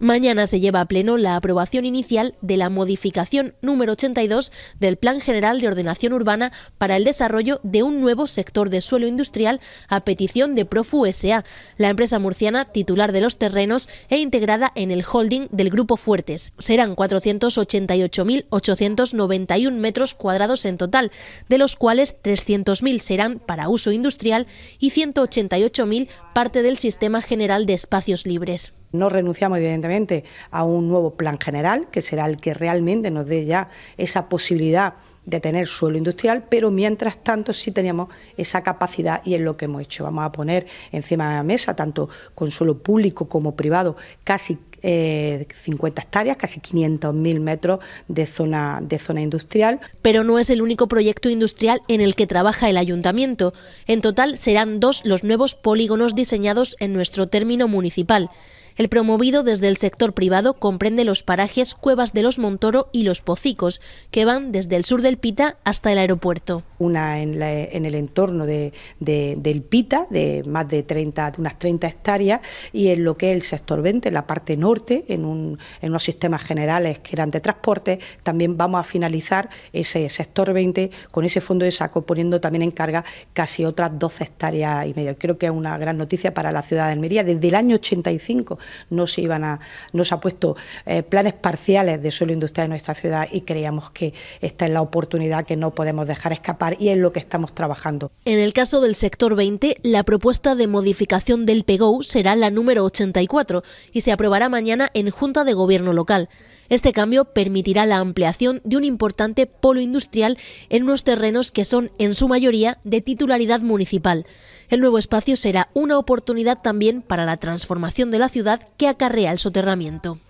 mañana se lleva a pleno la aprobación inicial de la modificación número 82 del Plan General de Ordenación Urbana para el desarrollo de un nuevo sector de suelo industrial a petición de Profu SA, la empresa murciana titular de los terrenos e integrada en el holding del Grupo Fuertes. Serán 488.891 metros cuadrados en total, de los cuales 300.000 serán para uso industrial y 188.000 parte del Sistema General de Espacios Libres. No renunciamos, evidentemente, a un nuevo plan general, que será el que realmente nos dé ya esa posibilidad de tener suelo industrial, pero mientras tanto sí teníamos esa capacidad y es lo que hemos hecho. Vamos a poner encima de la mesa, tanto con suelo público como privado, casi 50 eh, hectáreas, casi 500.000 metros de zona, de zona industrial. Pero no es el único proyecto industrial en el que trabaja el ayuntamiento. En total serán dos los nuevos polígonos diseñados en nuestro término municipal. El promovido desde el sector privado comprende los parajes Cuevas de los Montoro y Los Pocicos, que van desde el sur del Pita hasta el aeropuerto. Una en, el entorno del Pita, de más de 30, de unas 30 hectáreas, y en lo que es el sector 20, en la parte norte, en, un, unos sistemas generales que eran de transporte, también vamos a finalizar ese sector 20 con ese fondo de saco, poniendo también en carga casi otras 12 hectáreas y medio. Creo que es una gran noticia para la ciudad de Almería. Desde el año 85 no se iban a, ha puesto eh, planes parciales de suelo industrial en nuestra ciudad y creíamos que esta es la oportunidad que no podemos dejar escapar y es lo que estamos trabajando. En el caso del sector 20, la propuesta de modificación del PEGO será la número 84 y se aprobará mañana en Junta de Gobierno Local. Este cambio permitirá la ampliación de un importante polo industrial en unos terrenos que son en su mayoría de titularidad municipal. El nuevo espacio será una oportunidad también para la transformación de la ciudad que acarrea el soterramiento.